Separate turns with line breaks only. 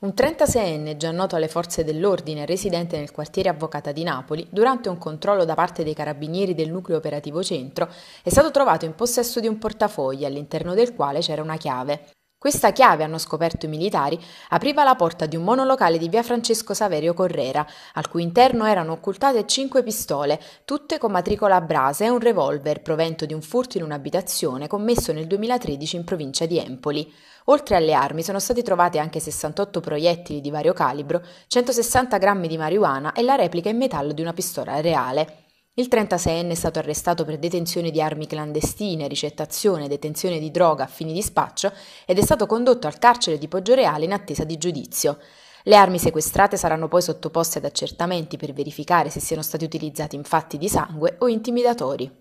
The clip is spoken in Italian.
Un 36enne già noto alle forze dell'ordine, residente nel quartiere Avvocata di Napoli, durante un controllo da parte dei carabinieri del nucleo operativo centro, è stato trovato in possesso di un portafoglio all'interno del quale c'era una chiave. Questa chiave, hanno scoperto i militari, apriva la porta di un monolocale di via Francesco Saverio Correra, al cui interno erano occultate cinque pistole, tutte con matricola a brase e un revolver provento di un furto in un'abitazione commesso nel 2013 in provincia di Empoli. Oltre alle armi sono stati trovati anche 68 proiettili di vario calibro, 160 grammi di marijuana e la replica in metallo di una pistola reale. Il 36enne è stato arrestato per detenzione di armi clandestine, ricettazione, e detenzione di droga a fini di spaccio ed è stato condotto al carcere di Poggioreale in attesa di giudizio. Le armi sequestrate saranno poi sottoposte ad accertamenti per verificare se siano stati utilizzati in fatti di sangue o intimidatori.